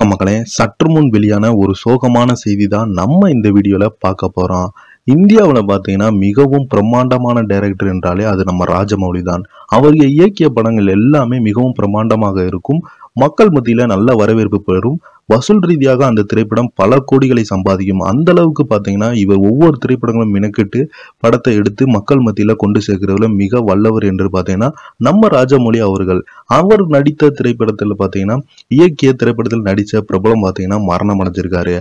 வணக்கம் மக்களே சற்று முன் வெளியான ஒரு சோகமான செய்தி தான் நம்ம இந்த வீடியோவில் பார்க்க போகிறோம் இந்தியாவில் பார்த்தீங்கன்னா மிகவும் பிரம்மாண்டமான டைரக்டர் என்றாலே அது நம்ம ராஜமௌலி தான் அவர் இயக்கிய படங்கள் எல்லாமே மிகவும் பிரம்மாண்டமாக இருக்கும் மக்கள் மத்தியில் நல்ல வரவேற்பு பெறும் வசூல் ரீதியாக அந்த திரைப்படம் பல கோடிகளை சம்பாதிக்கும் அந்த அளவுக்கு பார்த்தீங்கன்னா இவர் ஒவ்வொரு திரைப்படங்களும் மினக்கிட்டு படத்தை எடுத்து மக்கள் மத்தியில் கொண்டு சேர்க்கிறதுல மிக வல்லவர் என்று பார்த்தீங்கன்னா நம்ம ராஜமௌலி அவர்கள் அவர் நடித்த திரைப்படத்தில் பார்த்தீங்கன்னா இயக்கிய திரைப்படத்தில் நடித்த பிரபலம் பார்த்தீங்கன்னா மரணம் அடைஞ்சிருக்காரு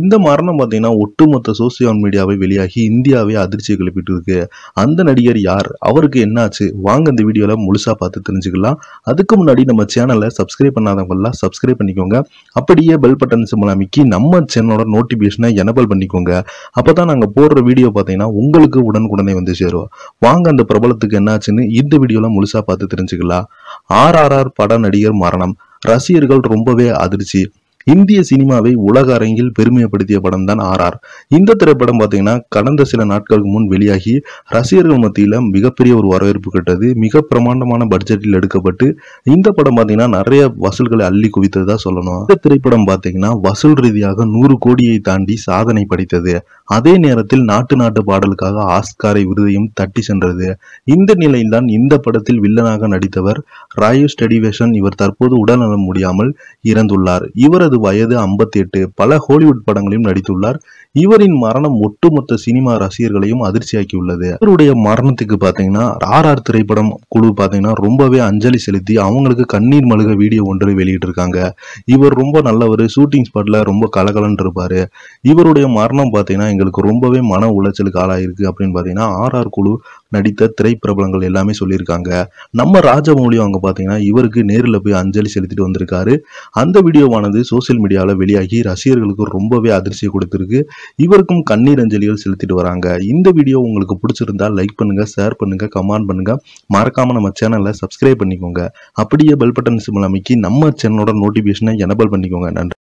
இந்த மரணம் பார்த்தீங்கன்னா ஒட்டுமொத்த சோசியல் மீடியாவை வெளியாகி இந்தியாவை அதிர்ச்சியை கிளப்பிட்டு இருக்கு அந்த நடிகர் யார் அவருக்கு என்னாச்சு வாங்க இந்த வீடியோவில் முழுசாக பார்த்து தெரிஞ்சுக்கலாம் அதுக்கு முன்னாடி நம்ம சேனலை சப்ஸ்கிரைப் பண்ணாதவங்களாம் சப்ஸ்கிரைப் பண்ணிக்கோங்க அப்படியே பெல் பட்டன் சிம்மல் அமைக்கி நம்ம சேனலோட நோட்டிஃபிகேஷனை எனபிள் பண்ணிக்கோங்க அப்போ தான் நாங்கள் போடுற வீடியோ பார்த்தீங்கன்னா உங்களுக்கு உடனுக்குடனே வந்து சேருவோம் வாங்க அந்த பிரபலத்துக்கு என்னாச்சுன்னு இந்த வீடியோவில் முழுசாக பார்த்து தெரிஞ்சுக்கலாம் ஆர் ஆர் ஆர் ஆர் பட நடிகர் மரணம் ரசிகர்கள் ரொம்பவே அதிர்ச்சி இந்திய சினிமாவை உலக அரங்கில் பெருமைப்படுத்திய படம் தான் ஆர் ஆர் இந்த திரைப்படம் பார்த்தீங்கன்னா கடந்த சில நாட்களுக்கு முன் வெளியாகி ரசிகர்கள் மத்தியில் மிகப்பெரிய ஒரு வரவேற்பு கட்டது மிக பிரமாண்டமான பட்ஜெட்டில் எடுக்கப்பட்டு இந்த படம் பார்த்தீங்கன்னா நிறைய வசூல்களை அள்ளி குவித்ததா சொல்லணும் இந்த திரைப்படம் பார்த்தீங்கன்னா வசூல் ரீதியாக நூறு கோடியை தாண்டி சாதனை படைத்தது அதே நேரத்தில் நாட்டு நாட்டு பாடலுக்காக ஆஸ்காரை விருதையும் தட்டி சென்றது இந்த நிலையில்தான் இந்த படத்தில் வில்லனாக நடித்தவர் ராயு ஸ்டெடிவேஷன் இவர் தற்போது உடல்நலம் முடியாமல் இறந்துள்ளார் இவரது இவரது வயது ஐம்பத்தி எட்டு பல ஹாலிவுட் படங்களையும் நடித்துள்ளார் இவரின் மரணம் ஒட்டுமொத்த சினிமா ரசிகர்களையும் அதிர்ச்சியாக்கியுள்ளது இவருடைய மரணத்துக்கு பாத்தீங்கன்னா ஆர் ஆர் திரைப்படம் குழு பாத்தீங்கன்னா ரொம்பவே அஞ்சலி செலுத்தி அவங்களுக்கு கண்ணீர் மழுக வீடியோ ஒன்று வெளியிட்டிருக்காங்க இவர் ரொம்ப நல்லவர் ஷூட்டிங் ஸ்பாட்ல ரொம்ப கலகலன் இருப்பாரு இவருடைய மரணம் பாத்தீங்கன்னா எங்களுக்கு ரொம்பவே மன உளைச்சலுக்கு ஆளாயிருக்கு அப்படின்னு பாத்தீங்கன்னா ஆர் ஆர் குழு நடித்த திரைப்பிரபலங்கள் எல்லாமே சொல்லியிருக்காங்க நம்ம ராஜமௌலி அவங்க பார்த்தீங்கன்னா இவருக்கு நேரில் போய் அஞ்சலி செலுத்திட்டு வந்திருக்காரு அந்த வீடியோவானது சோசியல் மீடியாவில் வெளியாகி ரசிகர்களுக்கு ரொம்பவே அதிர்ச்சியை கொடுத்துருக்கு இவருக்கும் கண்ணீர் அஞ்சலிகள் செலுத்திட்டு வராங்க இந்த வீடியோ உங்களுக்கு பிடிச்சிருந்தா லைக் பண்ணுங்க ஷேர் பண்ணுங்க கமெண்ட் பண்ணுங்க மறக்காம நம்ம சேனலை சப்ஸ்கிரைப் பண்ணிக்கோங்க அப்படியே பெல் பட்டன் நம்ம சேனலோட நோட்டிஃபிகேஷனை எனபிள் பண்ணிக்கோங்க நன்றி